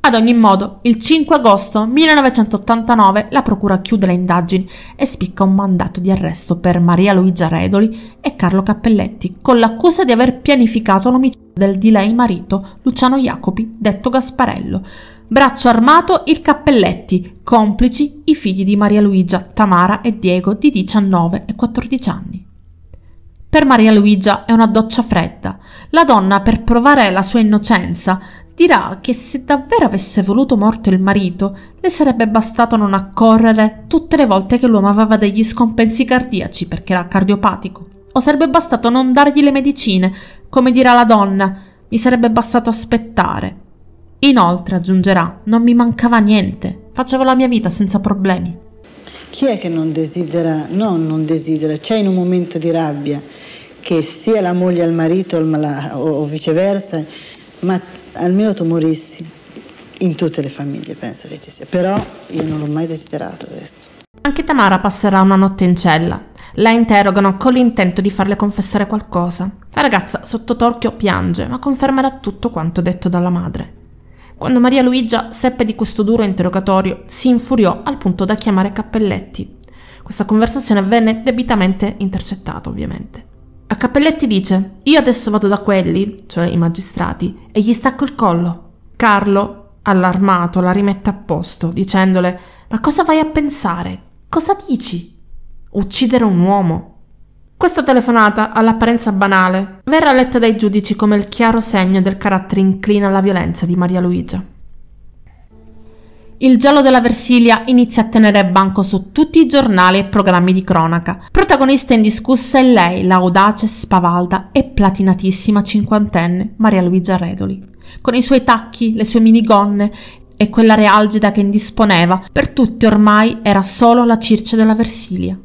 Ad ogni modo, il 5 agosto 1989 la procura chiude le indagini e spicca un mandato di arresto per Maria Luigia Redoli e Carlo Cappelletti con l'accusa di aver pianificato l'omicidio del di lei marito Luciano Jacopi, detto Gasparello, Braccio armato il Cappelletti, complici i figli di Maria Luigia, Tamara e Diego di 19 e 14 anni. Per Maria Luigia è una doccia fredda. La donna, per provare la sua innocenza, dirà che se davvero avesse voluto morto il marito, le sarebbe bastato non accorrere tutte le volte che l'uomo aveva degli scompensi cardiaci perché era cardiopatico, o sarebbe bastato non dargli le medicine, come dirà la donna, mi sarebbe bastato aspettare. Inoltre, aggiungerà, non mi mancava niente, facevo la mia vita senza problemi. Chi è che non desidera, no, non desidera, c'è in un momento di rabbia che sia la moglie al marito o, o viceversa, ma almeno tu morissi. In tutte le famiglie penso che ci sia, però io non l'ho mai desiderato questo. Anche Tamara passerà una notte in cella. La interrogano con l'intento di farle confessare qualcosa. La ragazza sotto torchio piange, ma confermerà tutto quanto detto dalla madre. Quando Maria Luigia seppe di questo duro interrogatorio, si infuriò al punto da chiamare Cappelletti. Questa conversazione venne debitamente intercettata, ovviamente. A Cappelletti dice: Io adesso vado da quelli, cioè i magistrati, e gli stacco il collo. Carlo, allarmato, la rimette a posto, dicendole: Ma cosa vai a pensare? Cosa dici? Uccidere un uomo? Questa telefonata, all'apparenza banale, verrà letta dai giudici come il chiaro segno del carattere inclina alla violenza di Maria Luigia. Il giallo della Versilia inizia a tenere banco su tutti i giornali e programmi di cronaca. Protagonista indiscussa è lei, l'audace, spavalda e platinatissima cinquantenne Maria Luigia Redoli, con i suoi tacchi, le sue minigonne e quell'area algida che indisponeva, per tutti ormai era solo la Circe della Versilia.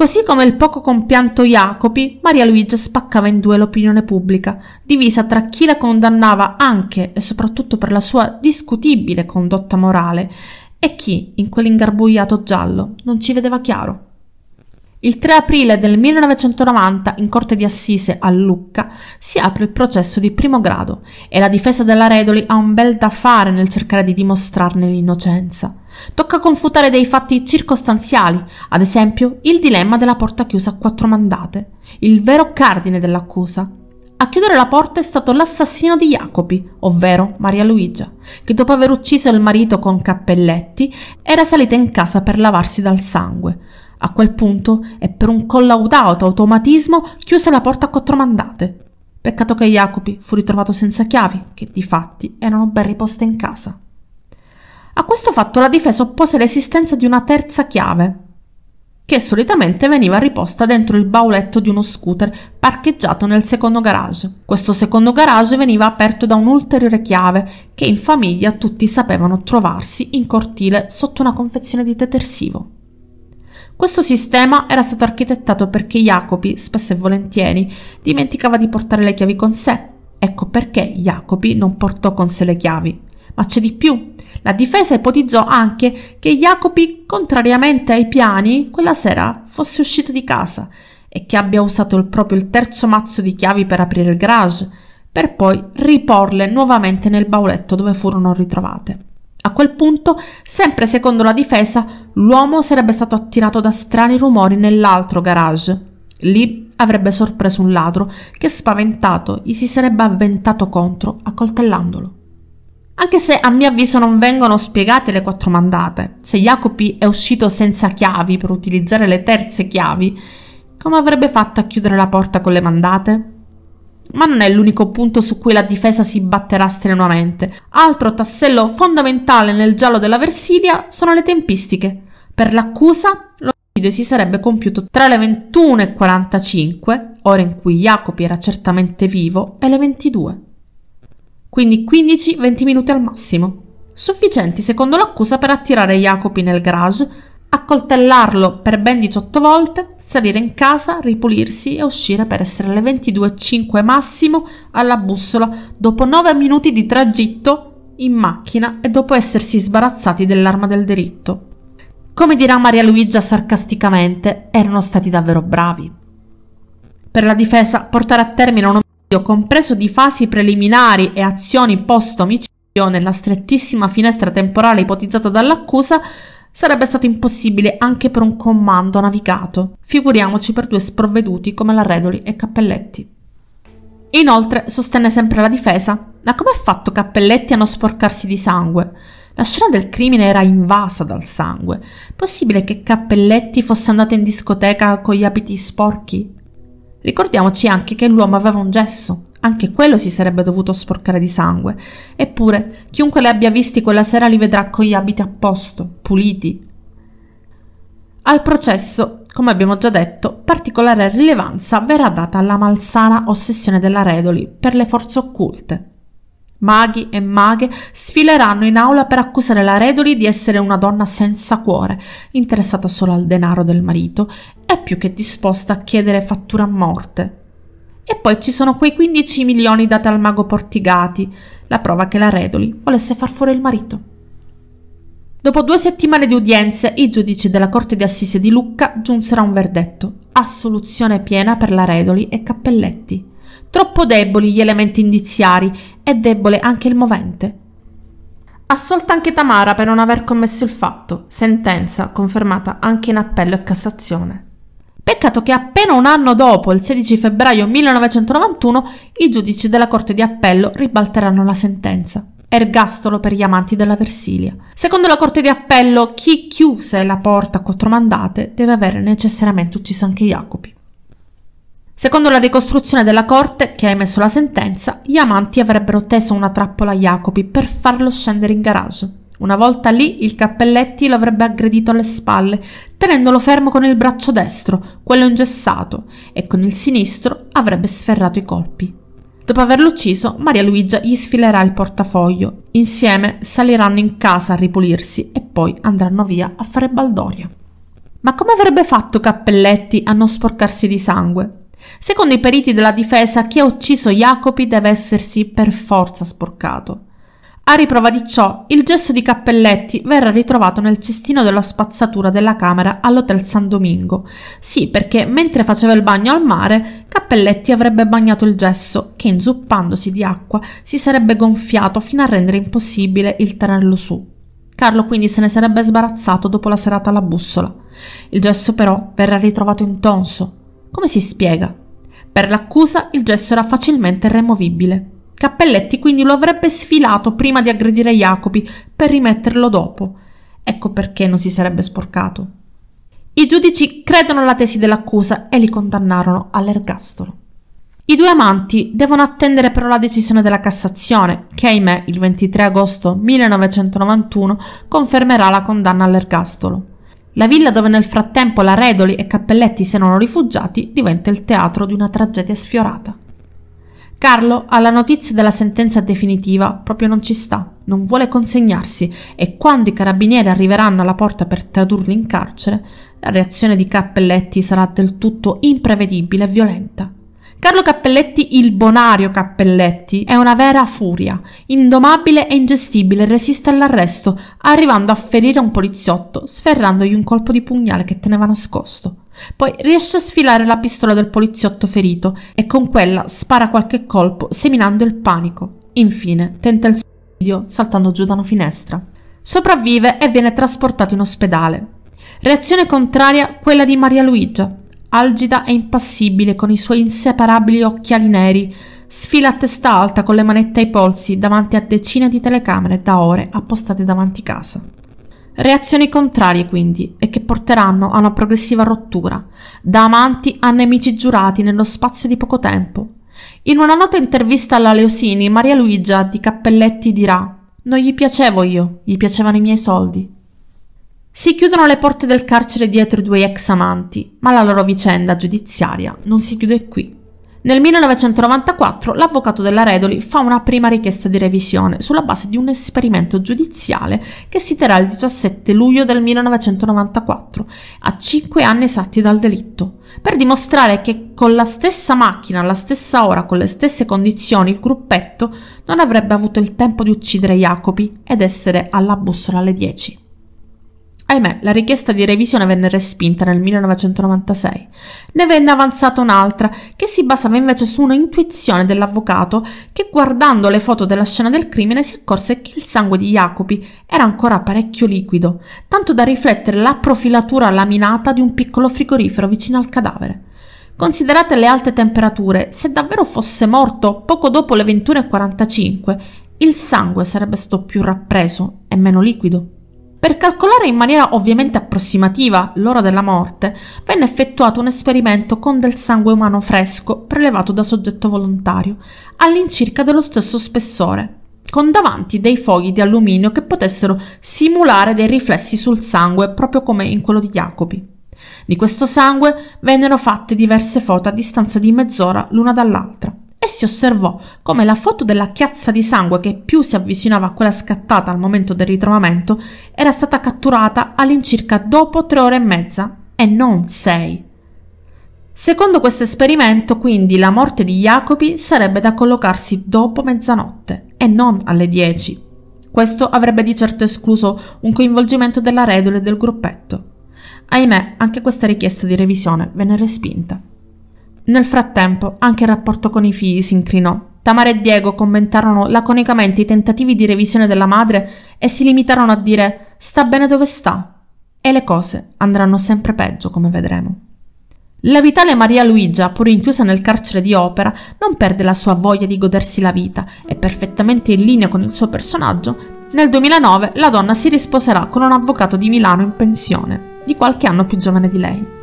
Così come il poco compianto Jacopi, Maria Luigia spaccava in due l'opinione pubblica, divisa tra chi la condannava anche e soprattutto per la sua discutibile condotta morale e chi, in quell'ingarbugliato giallo, non ci vedeva chiaro. Il 3 aprile del 1990 in Corte di Assise a Lucca si apre il processo di primo grado e la difesa della Redoli ha un bel da fare nel cercare di dimostrarne l'innocenza. Tocca confutare dei fatti circostanziali, ad esempio il dilemma della porta chiusa a quattro mandate, il vero cardine dell'accusa. A chiudere la porta è stato l'assassino di Jacopi, ovvero Maria Luigia, che dopo aver ucciso il marito con cappelletti era salita in casa per lavarsi dal sangue a quel punto è per un collaudato automatismo chiusa la porta a quattro mandate. Peccato che Jacopi fu ritrovato senza chiavi, che di fatti erano ben riposte in casa. A questo fatto la difesa oppose l'esistenza di una terza chiave, che solitamente veniva riposta dentro il bauletto di uno scooter parcheggiato nel secondo garage. Questo secondo garage veniva aperto da un'ulteriore chiave che in famiglia tutti sapevano trovarsi in cortile sotto una confezione di detersivo. Questo sistema era stato architettato perché Jacopi, spesso e volentieri, dimenticava di portare le chiavi con sé. Ecco perché Jacopi non portò con sé le chiavi. Ma c'è di più. La difesa ipotizzò anche che Jacopi, contrariamente ai piani, quella sera fosse uscito di casa e che abbia usato proprio il terzo mazzo di chiavi per aprire il garage, per poi riporle nuovamente nel bauletto dove furono ritrovate. A quel punto, sempre secondo la difesa, l'uomo sarebbe stato attirato da strani rumori nell'altro garage. Lì avrebbe sorpreso un ladro che, spaventato, gli si sarebbe avventato contro, accoltellandolo. Anche se a mio avviso non vengono spiegate le quattro mandate, se Jacopi è uscito senza chiavi per utilizzare le terze chiavi, come avrebbe fatto a chiudere la porta con le mandate? ma non è l'unico punto su cui la difesa si batterà strenuamente. Altro tassello fondamentale nel giallo della Versilia sono le tempistiche. Per l'accusa, l'omicidio si sarebbe compiuto tra le 21 e 45, ora in cui Jacopi era certamente vivo, e le 22. Quindi 15-20 minuti al massimo. Sufficienti secondo l'accusa per attirare Jacopi nel garage accoltellarlo per ben 18 volte, salire in casa, ripulirsi e uscire per essere alle 22.05 massimo alla bussola dopo 9 minuti di tragitto in macchina e dopo essersi sbarazzati dell'arma del delitto. Come dirà Maria Luigia sarcasticamente, erano stati davvero bravi. Per la difesa, portare a termine un omicidio compreso di fasi preliminari e azioni post-omicidio nella strettissima finestra temporale ipotizzata dall'accusa sarebbe stato impossibile anche per un comando navigato, figuriamoci per due sprovveduti come Larredoli e Cappelletti. Inoltre sostenne sempre la difesa, ma come ha fatto Cappelletti a non sporcarsi di sangue? La scena del crimine era invasa dal sangue. Possibile che Cappelletti fosse andato in discoteca con gli abiti sporchi? Ricordiamoci anche che l'uomo aveva un gesso, anche quello si sarebbe dovuto sporcare di sangue. Eppure, chiunque li abbia visti quella sera li vedrà con gli abiti a posto, puliti. Al processo, come abbiamo già detto, particolare rilevanza verrà data alla malsana ossessione della Redoli per le forze occulte. Maghi e maghe sfileranno in aula per accusare la Redoli di essere una donna senza cuore, interessata solo al denaro del marito e più che disposta a chiedere fattura a morte e poi ci sono quei 15 milioni dati al mago Portigati, la prova che la Redoli volesse far fuori il marito. Dopo due settimane di udienze, i giudici della Corte di Assise di Lucca giunsero a un verdetto. Assoluzione piena per la Redoli e Cappelletti. Troppo deboli gli elementi indiziari e debole anche il movente. Assolta anche Tamara per non aver commesso il fatto, sentenza confermata anche in appello e Cassazione. Peccato che appena un anno dopo, il 16 febbraio 1991, i giudici della Corte di Appello ribalteranno la sentenza. Ergastolo per gli amanti della Versilia. Secondo la Corte di Appello, chi chiuse la porta a quattro mandate deve avere necessariamente ucciso anche Jacopi. Secondo la ricostruzione della corte che ha emesso la sentenza, gli amanti avrebbero teso una trappola a Jacopi per farlo scendere in garage. Una volta lì il cappelletti lo avrebbe aggredito alle spalle, tenendolo fermo con il braccio destro, quello ingessato, e con il sinistro avrebbe sferrato i colpi. Dopo averlo ucciso, Maria Luigia gli sfilerà il portafoglio. Insieme saliranno in casa a ripulirsi e poi andranno via a fare baldoria. Ma come avrebbe fatto Cappelletti a non sporcarsi di sangue? Secondo i periti della difesa, chi ha ucciso Jacopi deve essersi per forza sporcato. A riprova di ciò, il gesso di Cappelletti verrà ritrovato nel cestino della spazzatura della camera all'Hotel San Domingo. Sì, perché mentre faceva il bagno al mare, Cappelletti avrebbe bagnato il gesso, che inzuppandosi di acqua si sarebbe gonfiato fino a rendere impossibile il tenerlo su. Carlo quindi se ne sarebbe sbarazzato dopo la serata alla bussola. Il gesso però verrà ritrovato in intonso. Come si spiega? Per l'accusa il gesso era facilmente removibile. Cappelletti quindi lo avrebbe sfilato prima di aggredire Jacopi per rimetterlo dopo. Ecco perché non si sarebbe sporcato. I giudici credono alla tesi dell'accusa e li condannarono all'ergastolo. I due amanti devono attendere però la decisione della Cassazione, che ahimè il 23 agosto 1991 confermerà la condanna all'ergastolo. La villa dove nel frattempo la Redoli e Cappelletti si erano rifugiati diventa il teatro di una tragedia sfiorata. Carlo alla notizia della sentenza definitiva proprio non ci sta, non vuole consegnarsi e quando i carabinieri arriveranno alla porta per tradurli in carcere, la reazione di Cappelletti sarà del tutto imprevedibile e violenta. Carlo Cappelletti, il bonario Cappelletti, è una vera furia, indomabile e ingestibile, resiste all'arresto, arrivando a ferire un poliziotto, sferrandogli un colpo di pugnale che teneva nascosto. Poi riesce a sfilare la pistola del poliziotto ferito e con quella spara qualche colpo, seminando il panico. Infine tenta il suicidio saltando giù da una finestra. Sopravvive e viene trasportato in ospedale. Reazione contraria quella di Maria Luigia, algida e impassibile, con i suoi inseparabili occhiali neri, sfila a testa alta con le manette ai polsi davanti a decine di telecamere da ore appostate davanti casa. Reazioni contrarie quindi e che porteranno a una progressiva rottura, da amanti a nemici giurati nello spazio di poco tempo. In una nota intervista alla Leosini, Maria Luigia di Cappelletti dirà Non gli piacevo io, gli piacevano i miei soldi. Si chiudono le porte del carcere dietro i due ex amanti, ma la loro vicenda giudiziaria non si chiude qui. Nel 1994 l'avvocato della Redoli fa una prima richiesta di revisione sulla base di un esperimento giudiziale che si terrà il 17 luglio del 1994, a 5 anni esatti dal delitto, per dimostrare che con la stessa macchina, alla stessa ora, con le stesse condizioni, il gruppetto non avrebbe avuto il tempo di uccidere Jacopi ed essere alla bussola alle 10. Ahimè, la richiesta di revisione venne respinta nel 1996. Ne venne avanzata un'altra, che si basava invece su un'intuizione dell'avvocato che guardando le foto della scena del crimine si accorse che il sangue di Jacopi era ancora parecchio liquido, tanto da riflettere la profilatura laminata di un piccolo frigorifero vicino al cadavere. Considerate le alte temperature, se davvero fosse morto poco dopo le 21.45, il sangue sarebbe stato più rappreso e meno liquido. Per calcolare in maniera ovviamente approssimativa l'ora della morte, venne effettuato un esperimento con del sangue umano fresco prelevato da soggetto volontario, all'incirca dello stesso spessore, con davanti dei fogli di alluminio che potessero simulare dei riflessi sul sangue proprio come in quello di Jacopi. Di questo sangue vennero fatte diverse foto a distanza di mezz'ora l'una dall'altra e si osservò come la foto della chiazza di sangue che più si avvicinava a quella scattata al momento del ritrovamento era stata catturata all'incirca dopo tre ore e mezza e non sei. Secondo questo esperimento, quindi, la morte di Jacopi sarebbe da collocarsi dopo mezzanotte e non alle dieci. Questo avrebbe di certo escluso un coinvolgimento della redole del gruppetto. Ahimè, anche questa richiesta di revisione venne respinta. Nel frattempo anche il rapporto con i figli si incrinò. Tamara e Diego commentarono laconicamente i tentativi di revisione della madre e si limitarono a dire sta bene dove sta e le cose andranno sempre peggio come vedremo. La vitale Maria Luigia, pur rinchiusa nel carcere di opera, non perde la sua voglia di godersi la vita e perfettamente in linea con il suo personaggio, nel 2009 la donna si risposerà con un avvocato di Milano in pensione, di qualche anno più giovane di lei.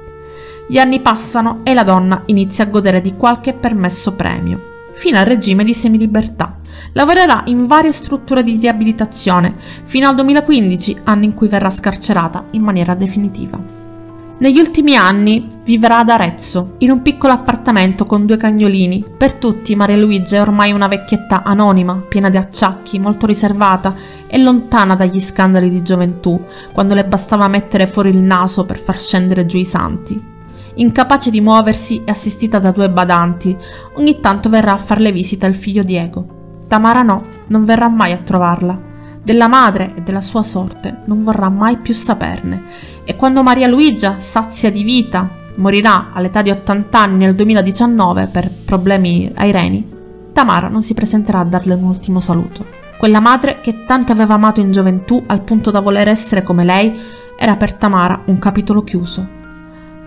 Gli anni passano e la donna inizia a godere di qualche permesso premio, fino al regime di semilibertà. Lavorerà in varie strutture di riabilitazione fino al 2015, anno in cui verrà scarcerata in maniera definitiva. Negli ultimi anni vivrà ad Arezzo, in un piccolo appartamento con due cagnolini. Per tutti Maria Luigia è ormai una vecchietta anonima, piena di acciacchi, molto riservata e lontana dagli scandali di gioventù, quando le bastava mettere fuori il naso per far scendere giù i santi incapace di muoversi e assistita da due badanti, ogni tanto verrà a farle visita il figlio Diego. Tamara no, non verrà mai a trovarla. Della madre e della sua sorte non vorrà mai più saperne. E quando Maria Luigia, sazia di vita, morirà all'età di 80 anni nel 2019 per problemi ai reni, Tamara non si presenterà a darle un ultimo saluto. Quella madre che tanto aveva amato in gioventù al punto da voler essere come lei, era per Tamara un capitolo chiuso,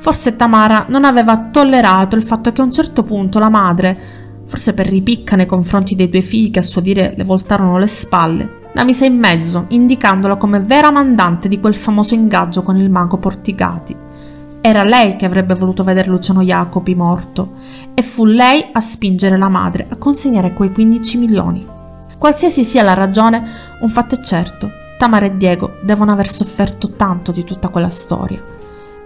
Forse Tamara non aveva tollerato il fatto che a un certo punto la madre, forse per ripicca nei confronti dei due figli che a suo dire le voltarono le spalle, la mise in mezzo, indicandola come vera mandante di quel famoso ingaggio con il mago Portigati. Era lei che avrebbe voluto vedere Luciano Jacopi morto e fu lei a spingere la madre a consegnare quei 15 milioni. Qualsiasi sia la ragione, un fatto è certo, Tamara e Diego devono aver sofferto tanto di tutta quella storia.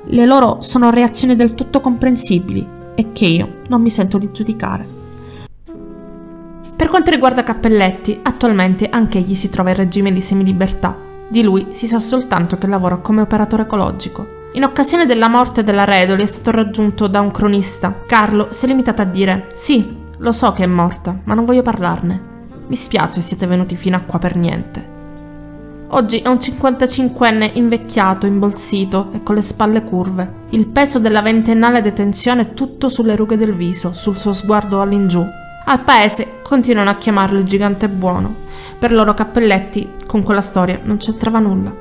Le loro sono reazioni del tutto comprensibili e che io non mi sento di giudicare. Per quanto riguarda Cappelletti, attualmente anche egli si trova in regime di semilibertà. Di lui si sa soltanto che lavora come operatore ecologico. In occasione della morte della Redoli è stato raggiunto da un cronista. Carlo si è limitato a dire: Sì, lo so che è morta, ma non voglio parlarne. Mi spiace siete venuti fino a qua per niente. Oggi è un 55enne invecchiato, imbolsito e con le spalle curve. Il peso della ventennale detenzione è tutto sulle rughe del viso, sul suo sguardo all'ingiù. Al paese continuano a chiamarlo il gigante buono. Per loro cappelletti, con quella storia non c'entrava nulla.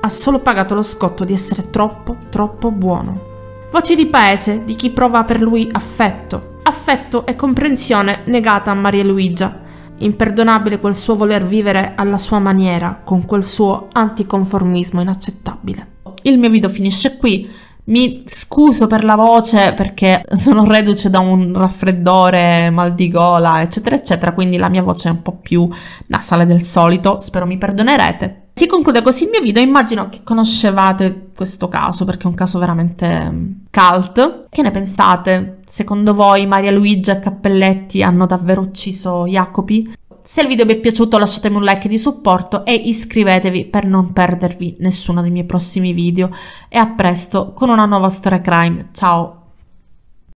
Ha solo pagato lo scotto di essere troppo, troppo buono. Voci di paese di chi prova per lui affetto. Affetto e comprensione negata a Maria Luigia imperdonabile quel suo voler vivere alla sua maniera, con quel suo anticonformismo inaccettabile. Il mio video finisce qui. Mi scuso per la voce perché sono reduce da un raffreddore, mal di gola, eccetera, eccetera, quindi la mia voce è un po' più nasale del solito, spero mi perdonerete. Si conclude così il mio video, immagino che conoscevate questo caso perché è un caso veramente cult. Che ne pensate? Secondo voi Maria Luigia e Cappelletti hanno davvero ucciso Jacopi? Se il video vi è piaciuto lasciatemi un like di supporto e iscrivetevi per non perdervi nessuno dei miei prossimi video e a presto con una nuova storia crime. Ciao!